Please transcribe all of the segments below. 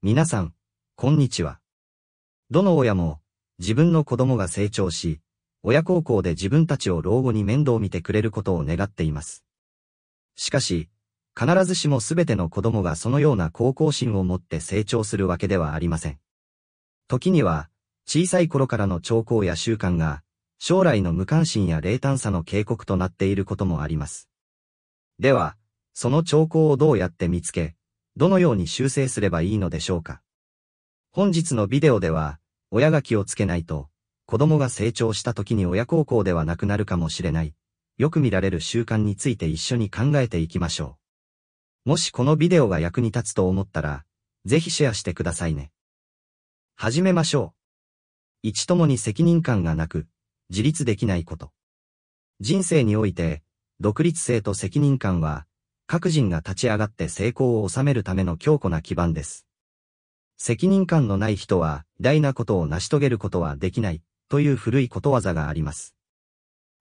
皆さん、こんにちは。どの親も、自分の子供が成長し、親孝行で自分たちを老後に面倒見てくれることを願っています。しかし、必ずしも全ての子供がそのような高校心を持って成長するわけではありません。時には、小さい頃からの兆候や習慣が、将来の無関心や冷淡さの警告となっていることもあります。では、その兆候をどうやって見つけ、どのように修正すればいいのでしょうか。本日のビデオでは、親が気をつけないと、子供が成長した時に親孝行ではなくなるかもしれない、よく見られる習慣について一緒に考えていきましょう。もしこのビデオが役に立つと思ったら、ぜひシェアしてくださいね。始めましょう。一ともに責任感がなく、自立できないこと。人生において、独立性と責任感は、各人が立ち上がって成功を収めるための強固な基盤です。責任感のない人は、偉大なことを成し遂げることはできない、という古いことわざがあります。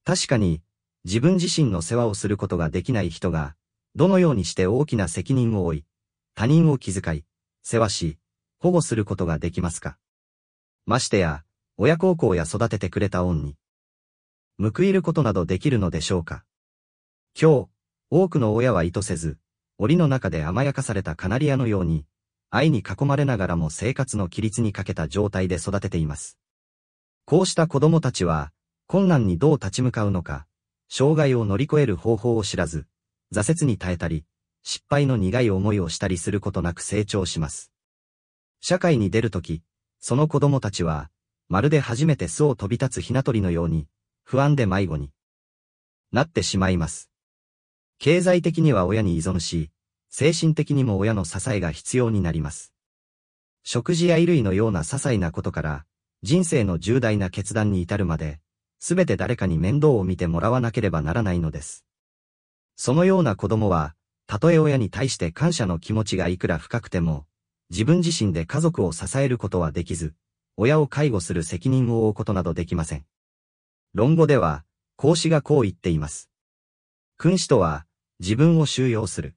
確かに、自分自身の世話をすることができない人が、どのようにして大きな責任を負い、他人を気遣い、世話し、保護することができますかましてや、親孝行や育ててくれた恩に、報いることなどできるのでしょうか今日、多くの親は意図せず、檻の中で甘やかされたカナリアのように、愛に囲まれながらも生活の規律にかけた状態で育てています。こうした子供たちは、困難にどう立ち向かうのか、障害を乗り越える方法を知らず、挫折に耐えたり、失敗の苦い思いをしたりすることなく成長します。社会に出るとき、その子供たちは、まるで初めて巣を飛び立つひな鳥のように、不安で迷子になってしまいます。経済的には親に依存し、精神的にも親の支えが必要になります。食事や衣類のような些細なことから、人生の重大な決断に至るまで、すべて誰かに面倒を見てもらわなければならないのです。そのような子供は、たとえ親に対して感謝の気持ちがいくら深くても、自分自身で家族を支えることはできず、親を介護する責任を負うことなどできません。論語では、孔子がこう言っています。君子とは、自分を収容する。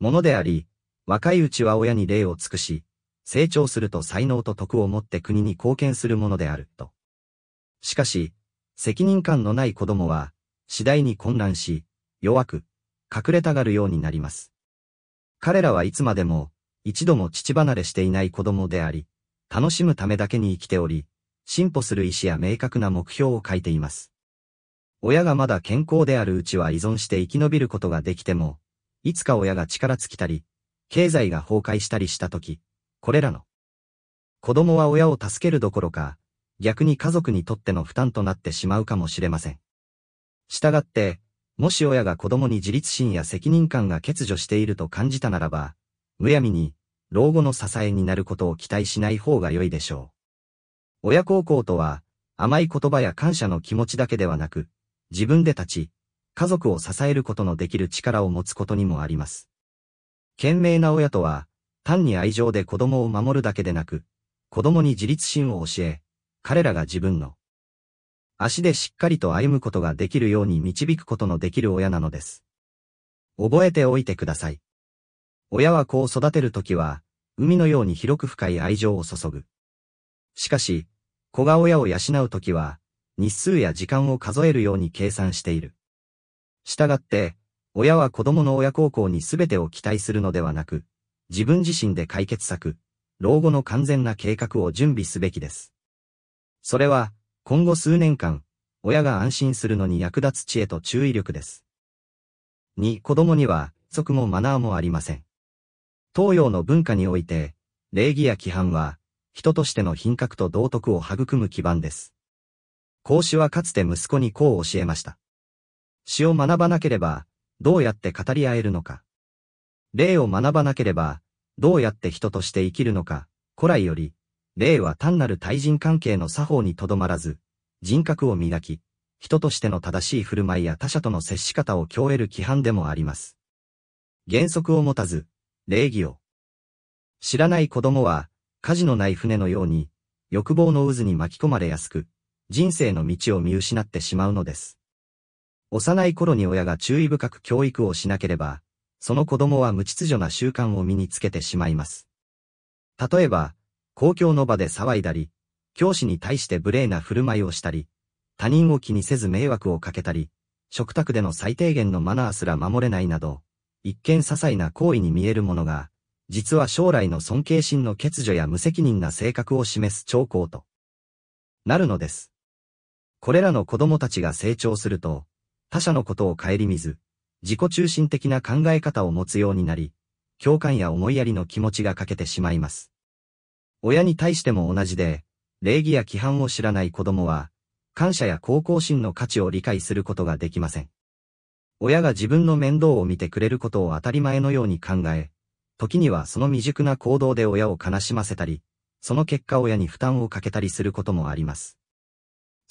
ものであり、若いうちは親に礼を尽くし、成長すると才能と徳を持って国に貢献するものであると。しかし、責任感のない子供は、次第に混乱し、弱く、隠れたがるようになります。彼らはいつまでも、一度も父離れしていない子供であり、楽しむためだけに生きており、進歩する意志や明確な目標を書いています。親がまだ健康であるうちは依存して生き延びることができても、いつか親が力尽きたり、経済が崩壊したりしたとき、これらの、子供は親を助けるどころか、逆に家族にとっての負担となってしまうかもしれません。したがって、もし親が子供に自立心や責任感が欠如していると感じたならば、むやみに、老後の支えになることを期待しない方が良いでしょう。親孝行とは、甘い言葉や感謝の気持ちだけではなく、自分で立ち、家族を支えることのできる力を持つことにもあります。懸命な親とは、単に愛情で子供を守るだけでなく、子供に自立心を教え、彼らが自分の足でしっかりと歩むことができるように導くことのできる親なのです。覚えておいてください。親は子を育てるときは、海のように広く深い愛情を注ぐ。しかし、子が親を養うときは、日数や時間を数えるように計算している。従って、親は子供の親孝行に全てを期待するのではなく、自分自身で解決策、老後の完全な計画を準備すべきです。それは、今後数年間、親が安心するのに役立つ知恵と注意力です。2、子供には、則もマナーもありません。東洋の文化において、礼儀や規範は、人としての品格と道徳を育む基盤です。孔子はかつて息子にこう教えました。詩を学ばなければ、どうやって語り合えるのか。霊を学ばなければ、どうやって人として生きるのか。古来より、霊は単なる対人関係の作法にとどまらず、人格を磨き、人としての正しい振る舞いや他者との接し方を教える規範でもあります。原則を持たず、礼儀を。知らない子供は、火事のない船のように、欲望の渦に巻き込まれやすく、人生の道を見失ってしまうのです。幼い頃に親が注意深く教育をしなければ、その子供は無秩序な習慣を身につけてしまいます。例えば、公共の場で騒いだり、教師に対して無礼な振る舞いをしたり、他人を気にせず迷惑をかけたり、食卓での最低限のマナーすら守れないなど、一見些細な行為に見えるものが、実は将来の尊敬心の欠如や無責任な性格を示す兆候となるのです。これらの子供たちが成長すると、他者のことを顧みず、自己中心的な考え方を持つようになり、共感や思いやりの気持ちが欠けてしまいます。親に対しても同じで、礼儀や規範を知らない子供は、感謝や高校心の価値を理解することができません。親が自分の面倒を見てくれることを当たり前のように考え、時にはその未熟な行動で親を悲しませたり、その結果親に負担をかけたりすることもあります。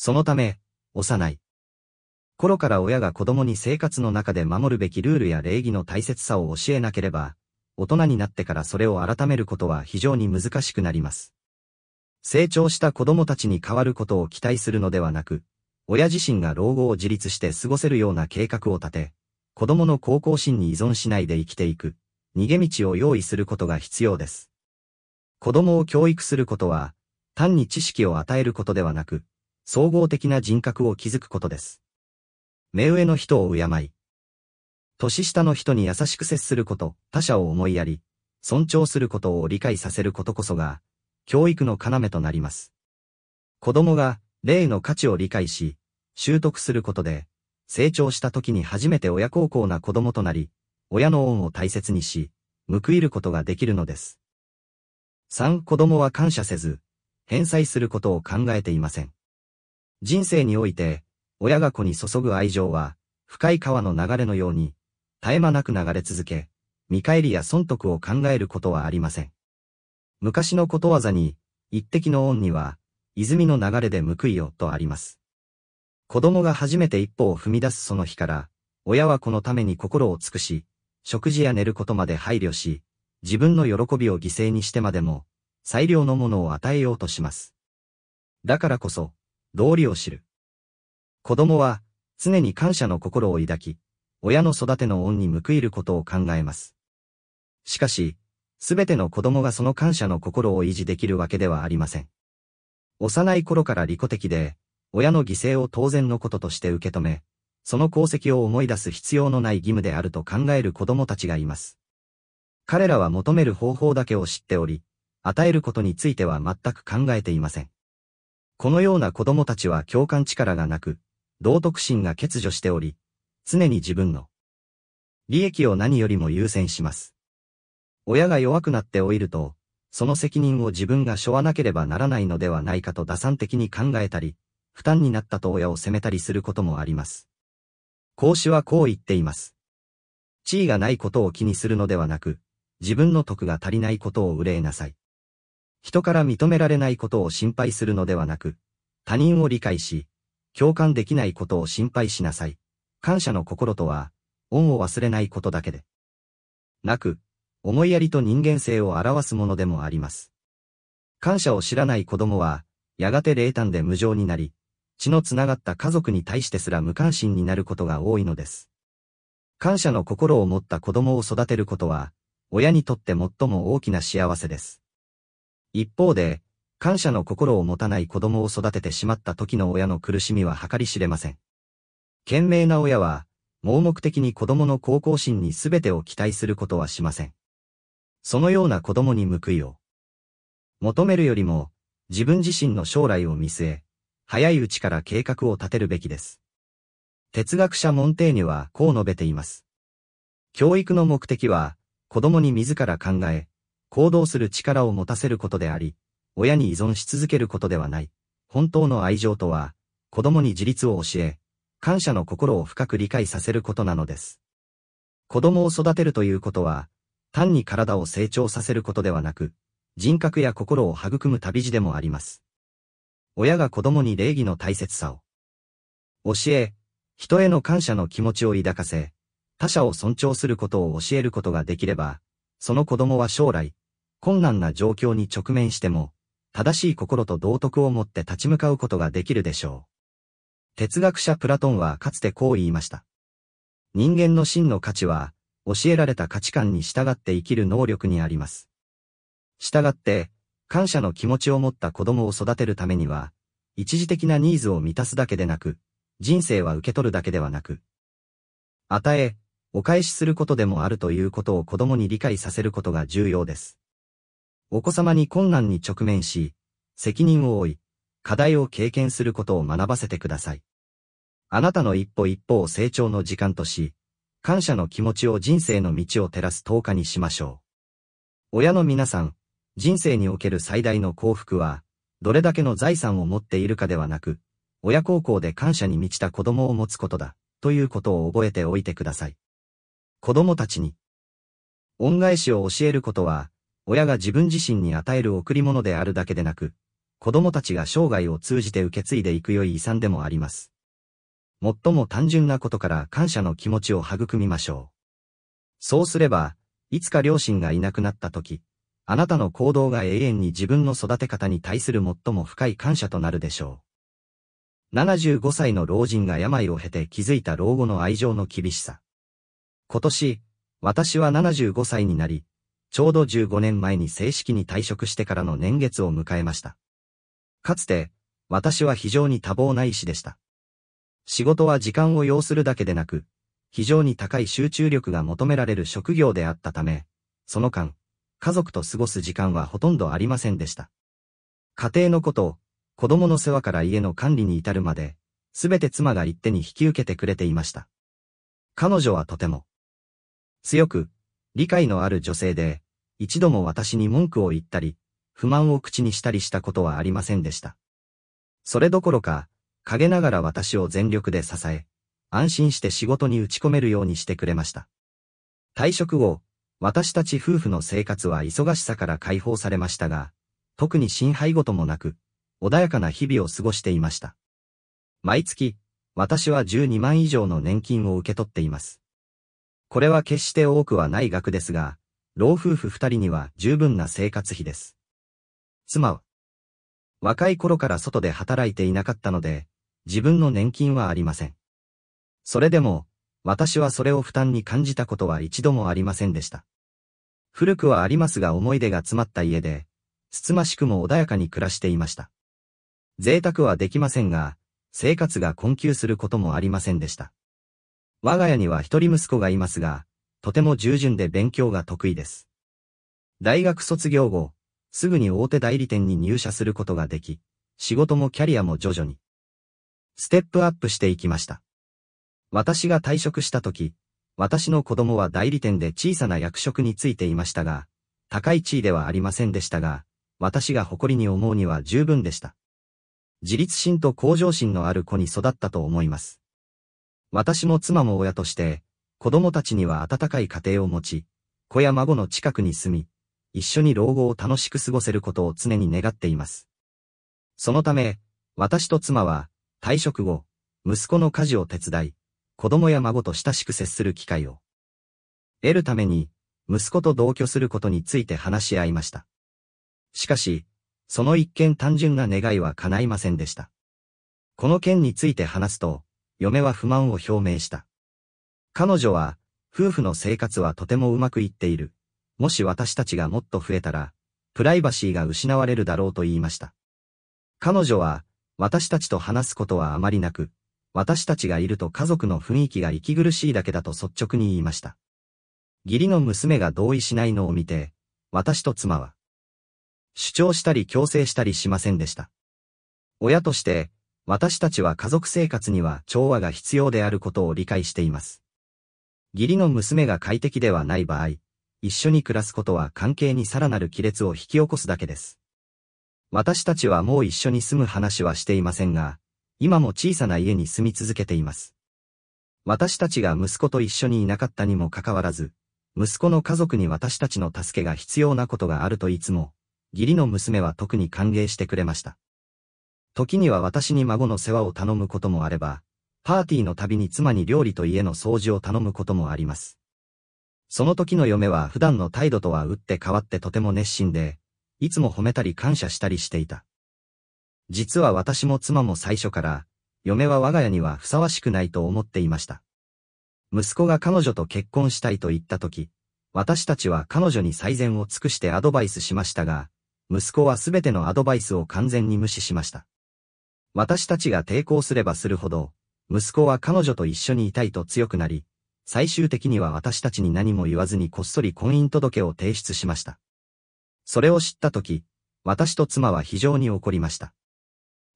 そのため、幼い。頃から親が子供に生活の中で守るべきルールや礼儀の大切さを教えなければ、大人になってからそれを改めることは非常に難しくなります。成長した子供たちに変わることを期待するのではなく、親自身が老後を自立して過ごせるような計画を立て、子供の高校心に依存しないで生きていく、逃げ道を用意することが必要です。子供を教育することは、単に知識を与えることではなく、総合的な人格を築くことです。目上の人を敬い、年下の人に優しく接すること、他者を思いやり、尊重することを理解させることこそが、教育の要となります。子供が、例の価値を理解し、習得することで、成長した時に初めて親孝行な子供となり、親の恩を大切にし、報いることができるのです。3. 子供は感謝せず、返済することを考えていません。人生において、親が子に注ぐ愛情は、深い川の流れのように、絶え間なく流れ続け、見返りや損得を考えることはありません。昔のことわざに、一滴の恩には、泉の流れで報いよとあります。子供が初めて一歩を踏み出すその日から、親は子のために心を尽くし、食事や寝ることまで配慮し、自分の喜びを犠牲にしてまでも、最良のものを与えようとします。だからこそ、道理を知る。子供は、常に感謝の心を抱き、親の育ての恩に報いることを考えます。しかし、すべての子供がその感謝の心を維持できるわけではありません。幼い頃から利己的で、親の犠牲を当然のこととして受け止め、その功績を思い出す必要のない義務であると考える子供たちがいます。彼らは求める方法だけを知っており、与えることについては全く考えていません。このような子供たちは共感力がなく、道徳心が欠如しており、常に自分の利益を何よりも優先します。親が弱くなって老いると、その責任を自分が背負わなければならないのではないかと打算的に考えたり、負担になったと親を責めたりすることもあります。孔子はこう言っています。地位がないことを気にするのではなく、自分の徳が足りないことを憂えなさい。人から認められないことを心配するのではなく、他人を理解し、共感できないことを心配しなさい。感謝の心とは、恩を忘れないことだけで。なく、思いやりと人間性を表すものでもあります。感謝を知らない子供は、やがて冷淡で無情になり、血のつながった家族に対してすら無関心になることが多いのです。感謝の心を持った子供を育てることは、親にとって最も大きな幸せです。一方で、感謝の心を持たない子供を育ててしまった時の親の苦しみは計り知れません。賢明な親は、盲目的に子供の高校心に全てを期待することはしません。そのような子供に報いを。求めるよりも、自分自身の将来を見据え、早いうちから計画を立てるべきです。哲学者モンテーニュはこう述べています。教育の目的は、子供に自ら考え、行動する力を持たせることであり、親に依存し続けることではない。本当の愛情とは、子供に自立を教え、感謝の心を深く理解させることなのです。子供を育てるということは、単に体を成長させることではなく、人格や心を育む旅路でもあります。親が子供に礼儀の大切さを、教え、人への感謝の気持ちを抱かせ、他者を尊重することを教えることができれば、その子供は将来、困難な状況に直面しても、正しい心と道徳を持って立ち向かうことができるでしょう。哲学者プラトンはかつてこう言いました。人間の真の価値は、教えられた価値観に従って生きる能力にあります。従って、感謝の気持ちを持った子供を育てるためには、一時的なニーズを満たすだけでなく、人生は受け取るだけではなく、与え、お返しすることでもあるということを子供に理解させることが重要です。お子様に困難に直面し、責任を負い、課題を経験することを学ばせてください。あなたの一歩一歩を成長の時間とし、感謝の気持ちを人生の道を照らす10日にしましょう。親の皆さん、人生における最大の幸福は、どれだけの財産を持っているかではなく、親孝行で感謝に満ちた子供を持つことだ、ということを覚えておいてください。子供たちに、恩返しを教えることは、親が自分自身に与える贈り物であるだけでなく、子供たちが生涯を通じて受け継いでいく良い遺産でもあります。最も単純なことから感謝の気持ちを育みましょう。そうすれば、いつか両親がいなくなった時、あなたの行動が永遠に自分の育て方に対する最も深い感謝となるでしょう。75歳の老人が病を経て気づいた老後の愛情の厳しさ。今年、私は75歳になり、ちょうど15年前に正式に退職してからの年月を迎えました。かつて、私は非常に多忙な医師でした。仕事は時間を要するだけでなく、非常に高い集中力が求められる職業であったため、その間、家族と過ごす時間はほとんどありませんでした。家庭のことを、子供の世話から家の管理に至るまで、すべて妻が一手に引き受けてくれていました。彼女はとても、強く、理解のある女性で、一度も私に文句を言ったり、不満を口にしたりしたことはありませんでした。それどころか、陰ながら私を全力で支え、安心して仕事に打ち込めるようにしてくれました。退職後、私たち夫婦の生活は忙しさから解放されましたが、特に心配事もなく、穏やかな日々を過ごしていました。毎月、私は12万以上の年金を受け取っています。これは決して多くはない額ですが、老夫婦二人には十分な生活費です。妻は、若い頃から外で働いていなかったので、自分の年金はありません。それでも、私はそれを負担に感じたことは一度もありませんでした。古くはありますが思い出が詰まった家で、つつましくも穏やかに暮らしていました。贅沢はできませんが、生活が困窮することもありませんでした。我が家には一人息子がいますが、とても従順で勉強が得意です。大学卒業後、すぐに大手代理店に入社することができ、仕事もキャリアも徐々に、ステップアップしていきました。私が退職した時、私の子供は代理店で小さな役職についていましたが、高い地位ではありませんでしたが、私が誇りに思うには十分でした。自立心と向上心のある子に育ったと思います。私も妻も親として、子供たちには温かい家庭を持ち、子や孫の近くに住み、一緒に老後を楽しく過ごせることを常に願っています。そのため、私と妻は、退職後、息子の家事を手伝い、子供や孫と親しく接する機会を、得るために、息子と同居することについて話し合いました。しかし、その一見単純な願いは叶いませんでした。この件について話すと、嫁は不満を表明した。彼女は、夫婦の生活はとてもうまくいっている。もし私たちがもっと増えたら、プライバシーが失われるだろうと言いました。彼女は、私たちと話すことはあまりなく、私たちがいると家族の雰囲気が息苦しいだけだと率直に言いました。義理の娘が同意しないのを見て、私と妻は、主張したり強制したりしませんでした。親として、私たちは家族生活には調和が必要であることを理解しています。義理の娘が快適ではない場合、一緒に暮らすことは関係にさらなる亀裂を引き起こすだけです。私たちはもう一緒に住む話はしていませんが、今も小さな家に住み続けています。私たちが息子と一緒にいなかったにもかかわらず、息子の家族に私たちの助けが必要なことがあるといつも、義理の娘は特に歓迎してくれました。時には私に孫の世話を頼むこともあれば、パーティーの度に妻に料理と家の掃除を頼むこともあります。その時の嫁は普段の態度とは打って変わってとても熱心で、いつも褒めたり感謝したりしていた。実は私も妻も最初から、嫁は我が家にはふさわしくないと思っていました。息子が彼女と結婚したいと言った時、私たちは彼女に最善を尽くしてアドバイスしましたが、息子はすべてのアドバイスを完全に無視しました。私たちが抵抗すればするほど、息子は彼女と一緒にいたいと強くなり、最終的には私たちに何も言わずにこっそり婚姻届を提出しました。それを知ったとき、私と妻は非常に怒りました。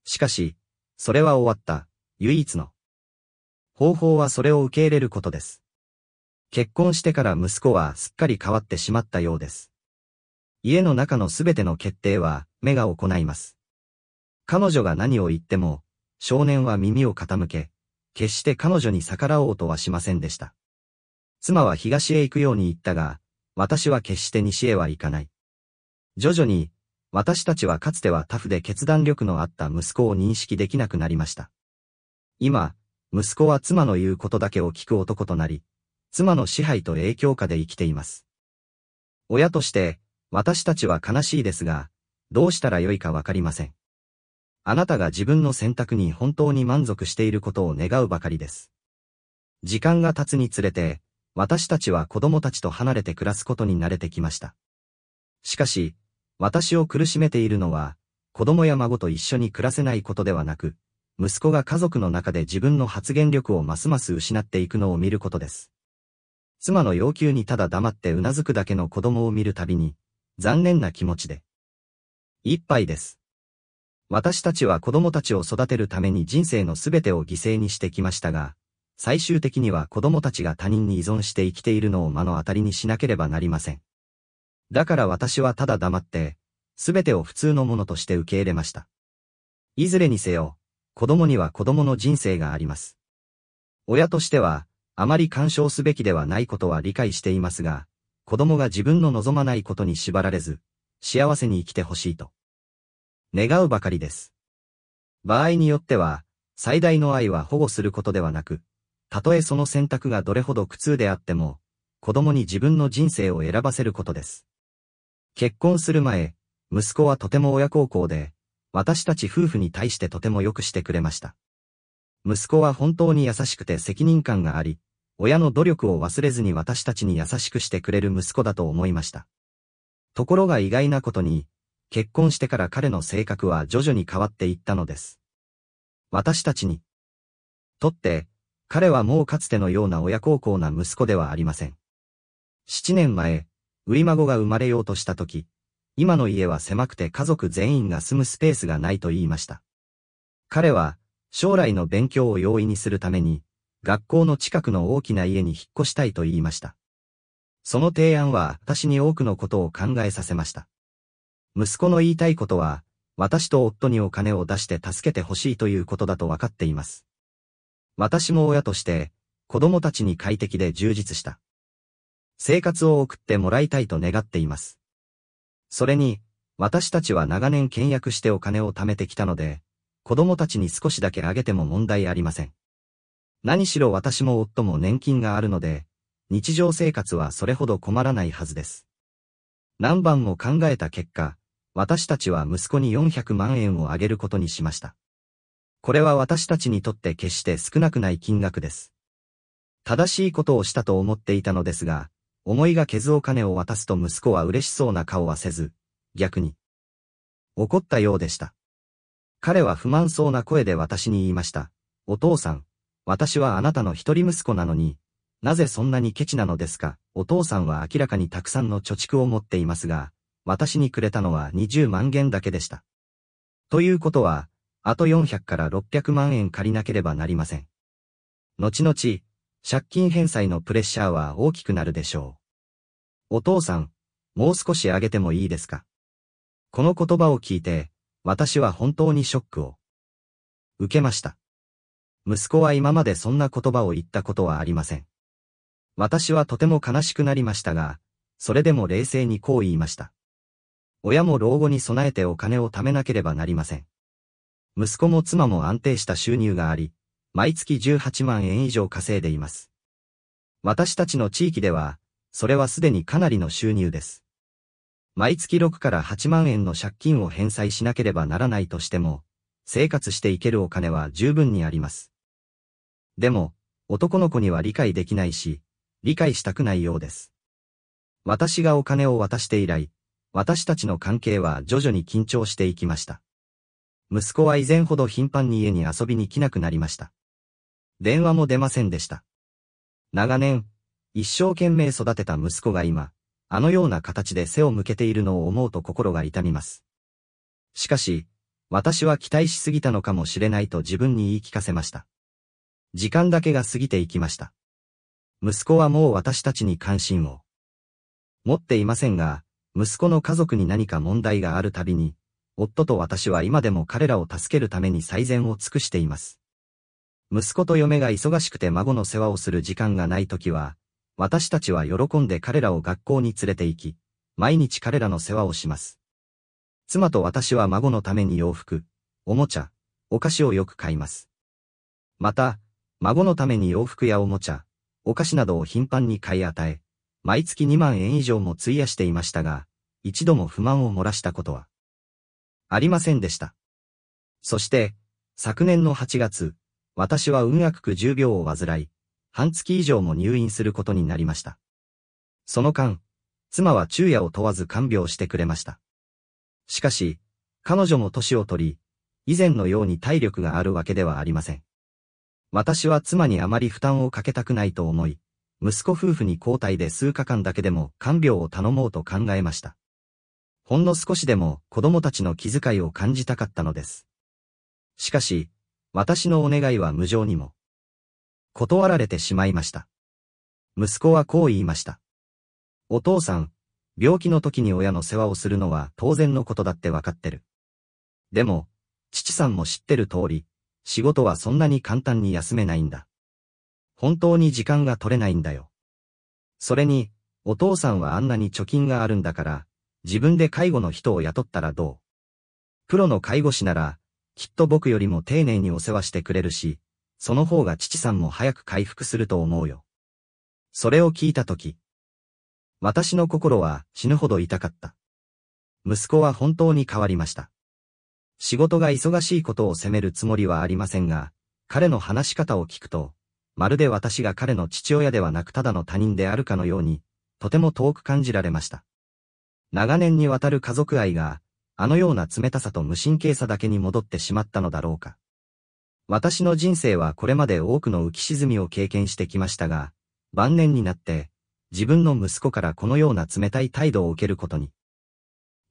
しかし、それは終わった、唯一の。方法はそれを受け入れることです。結婚してから息子はすっかり変わってしまったようです。家の中のすべての決定は、目が行います。彼女が何を言っても、少年は耳を傾け、決して彼女に逆らおうとはしませんでした。妻は東へ行くように言ったが、私は決して西へは行かない。徐々に、私たちはかつてはタフで決断力のあった息子を認識できなくなりました。今、息子は妻の言うことだけを聞く男となり、妻の支配と影響下で生きています。親として、私たちは悲しいですが、どうしたらよいかわかりません。あなたが自分の選択に本当に満足していることを願うばかりです。時間が経つにつれて、私たちは子供たちと離れて暮らすことに慣れてきました。しかし、私を苦しめているのは、子供や孫と一緒に暮らせないことではなく、息子が家族の中で自分の発言力をますます失っていくのを見ることです。妻の要求にただ黙ってうなずくだけの子供を見るたびに、残念な気持ちで。一杯です。私たちは子供たちを育てるために人生の全てを犠牲にしてきましたが、最終的には子供たちが他人に依存して生きているのを目の当たりにしなければなりません。だから私はただ黙って、全てを普通のものとして受け入れました。いずれにせよ、子供には子供の人生があります。親としては、あまり干渉すべきではないことは理解していますが、子供が自分の望まないことに縛られず、幸せに生きてほしいと。願うばかりです。場合によっては、最大の愛は保護することではなく、たとえその選択がどれほど苦痛であっても、子供に自分の人生を選ばせることです。結婚する前、息子はとても親孝行で、私たち夫婦に対してとても良くしてくれました。息子は本当に優しくて責任感があり、親の努力を忘れずに私たちに優しくしてくれる息子だと思いました。ところが意外なことに、結婚してから彼の性格は徐々に変わっていったのです。私たちに。とって、彼はもうかつてのような親孝行な息子ではありません。7年前、売り孫が生まれようとした時、今の家は狭くて家族全員が住むスペースがないと言いました。彼は、将来の勉強を容易にするために、学校の近くの大きな家に引っ越したいと言いました。その提案は私に多くのことを考えさせました。息子の言いたいことは、私と夫にお金を出して助けてほしいということだと分かっています。私も親として、子供たちに快適で充実した。生活を送ってもらいたいと願っています。それに、私たちは長年倹約してお金を貯めてきたので、子供たちに少しだけあげても問題ありません。何しろ私も夫も年金があるので、日常生活はそれほど困らないはずです。何番も考えた結果、私たちは息子に400万円をあげることにしました。これは私たちにとって決して少なくない金額です。正しいことをしたと思っていたのですが、思いがけずお金を渡すと息子は嬉しそうな顔はせず、逆に、怒ったようでした。彼は不満そうな声で私に言いました。お父さん、私はあなたの一人息子なのに、なぜそんなにケチなのですかお父さんは明らかにたくさんの貯蓄を持っていますが、私にくれたのは20万元だけでした。ということは、あと400から600万円借りなければなりません。後々、借金返済のプレッシャーは大きくなるでしょう。お父さん、もう少し上げてもいいですかこの言葉を聞いて、私は本当にショックを受けました。息子は今までそんな言葉を言ったことはありません。私はとても悲しくなりましたが、それでも冷静にこう言いました。親も老後に備えてお金を貯めなければなりません。息子も妻も安定した収入があり、毎月18万円以上稼いでいます。私たちの地域では、それはすでにかなりの収入です。毎月6から8万円の借金を返済しなければならないとしても、生活していけるお金は十分にあります。でも、男の子には理解できないし、理解したくないようです。私がお金を渡して以来、私たちの関係は徐々に緊張していきました。息子は以前ほど頻繁に家に遊びに来なくなりました。電話も出ませんでした。長年、一生懸命育てた息子が今、あのような形で背を向けているのを思うと心が痛みます。しかし、私は期待しすぎたのかもしれないと自分に言い聞かせました。時間だけが過ぎていきました。息子はもう私たちに関心を持っていませんが、息子の家族に何か問題があるたびに、夫と私は今でも彼らを助けるために最善を尽くしています。息子と嫁が忙しくて孫の世話をする時間がない時は、私たちは喜んで彼らを学校に連れて行き、毎日彼らの世話をします。妻と私は孫のために洋服、おもちゃ、お菓子をよく買います。また、孫のために洋服やおもちゃ、お菓子などを頻繁に買い与え、毎月2万円以上も費やしていましたが、一度も不満を漏らしたことは、ありませんでした。そして、昨年の8月、私は運悪く重病を患い、半月以上も入院することになりました。その間、妻は昼夜を問わず看病してくれました。しかし、彼女も年を取り、以前のように体力があるわけではありません。私は妻にあまり負担をかけたくないと思い、息子夫婦に交代で数日間だけでも看病を頼もうと考えました。ほんの少しでも子供たちの気遣いを感じたかったのです。しかし、私のお願いは無情にも。断られてしまいました。息子はこう言いました。お父さん、病気の時に親の世話をするのは当然のことだってわかってる。でも、父さんも知ってる通り、仕事はそんなに簡単に休めないんだ。本当に時間が取れないんだよ。それに、お父さんはあんなに貯金があるんだから、自分で介護の人を雇ったらどうプロの介護士なら、きっと僕よりも丁寧にお世話してくれるし、その方が父さんも早く回復すると思うよ。それを聞いたとき、私の心は死ぬほど痛かった。息子は本当に変わりました。仕事が忙しいことを責めるつもりはありませんが、彼の話し方を聞くと、まるで私が彼の父親ではなくただの他人であるかのように、とても遠く感じられました。長年にわたる家族愛が、あのような冷たさと無神経さだけに戻ってしまったのだろうか。私の人生はこれまで多くの浮き沈みを経験してきましたが、晩年になって、自分の息子からこのような冷たい態度を受けることに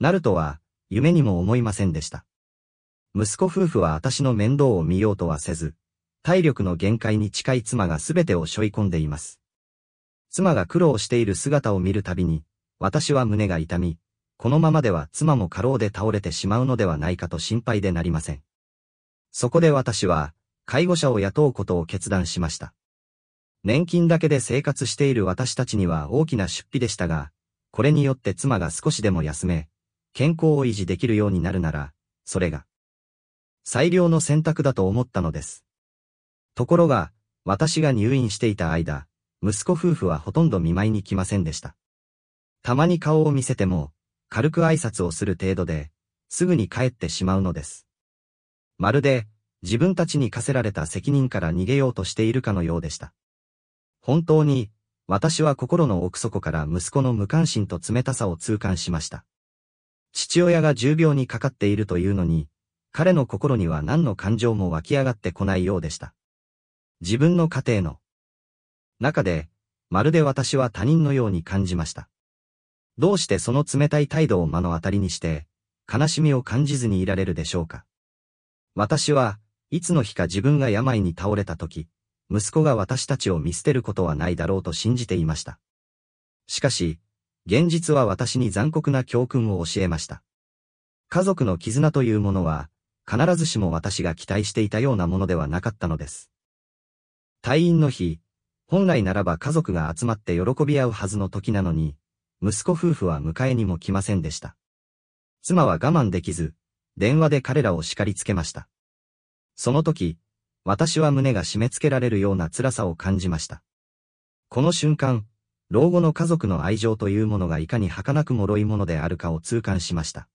なるとは、夢にも思いませんでした。息子夫婦は私の面倒を見ようとはせず、体力の限界に近い妻が全てを背負い込んでいます。妻が苦労している姿を見るたびに、私は胸が痛み、このままでは妻も過労で倒れてしまうのではないかと心配でなりません。そこで私は、介護者を雇うことを決断しました。年金だけで生活している私たちには大きな出費でしたが、これによって妻が少しでも休め、健康を維持できるようになるなら、それが、最良の選択だと思ったのです。ところが、私が入院していた間、息子夫婦はほとんど見舞いに来ませんでした。たまに顔を見せても、軽く挨拶をする程度で、すぐに帰ってしまうのです。まるで、自分たちに課せられた責任から逃げようとしているかのようでした。本当に、私は心の奥底から息子の無関心と冷たさを痛感しました。父親が重病にかかっているというのに、彼の心には何の感情も湧き上がってこないようでした。自分の家庭の中で、まるで私は他人のように感じました。どうしてその冷たい態度を目の当たりにして、悲しみを感じずにいられるでしょうか。私はいつの日か自分が病に倒れた時、息子が私たちを見捨てることはないだろうと信じていました。しかし、現実は私に残酷な教訓を教えました。家族の絆というものは、必ずしも私が期待していたようなものではなかったのです。退院の日、本来ならば家族が集まって喜び合うはずの時なのに、息子夫婦は迎えにも来ませんでした。妻は我慢できず、電話で彼らを叱りつけました。その時、私は胸が締め付けられるような辛さを感じました。この瞬間、老後の家族の愛情というものがいかに儚く脆いものであるかを痛感しました。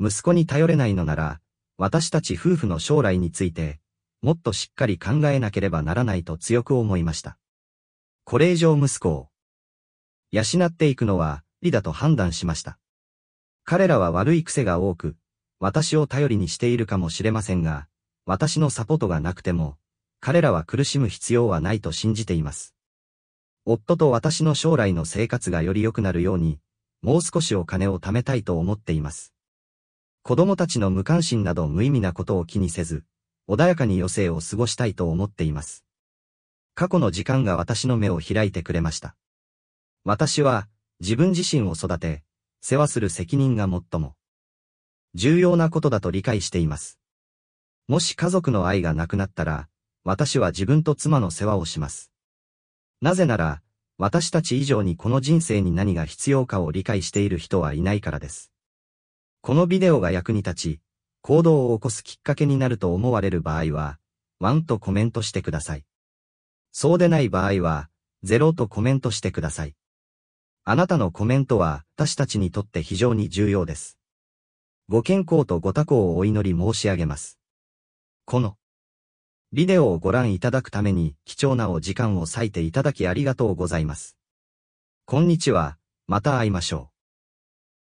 息子に頼れないのなら、私たち夫婦の将来について、もっとしっかり考えなければならないと強く思いました。これ以上息子を養っていくのは理だと判断しました。彼らは悪い癖が多く、私を頼りにしているかもしれませんが、私のサポートがなくても、彼らは苦しむ必要はないと信じています。夫と私の将来の生活がより良くなるように、もう少しお金を貯めたいと思っています。子供たちの無関心など無意味なことを気にせず、穏やかに余生を過ごしたいと思っています。過去の時間が私の目を開いてくれました。私は、自分自身を育て、世話する責任が最も、重要なことだと理解しています。もし家族の愛がなくなったら、私は自分と妻の世話をします。なぜなら、私たち以上にこの人生に何が必要かを理解している人はいないからです。このビデオが役に立ち、行動を起こすきっかけになると思われる場合は、1とコメントしてください。そうでない場合は、0とコメントしてください。あなたのコメントは私たちにとって非常に重要です。ご健康とご多幸をお祈り申し上げます。このビデオをご覧いただくために貴重なお時間を割いていただきありがとうございます。こんにちは、また会いましょう。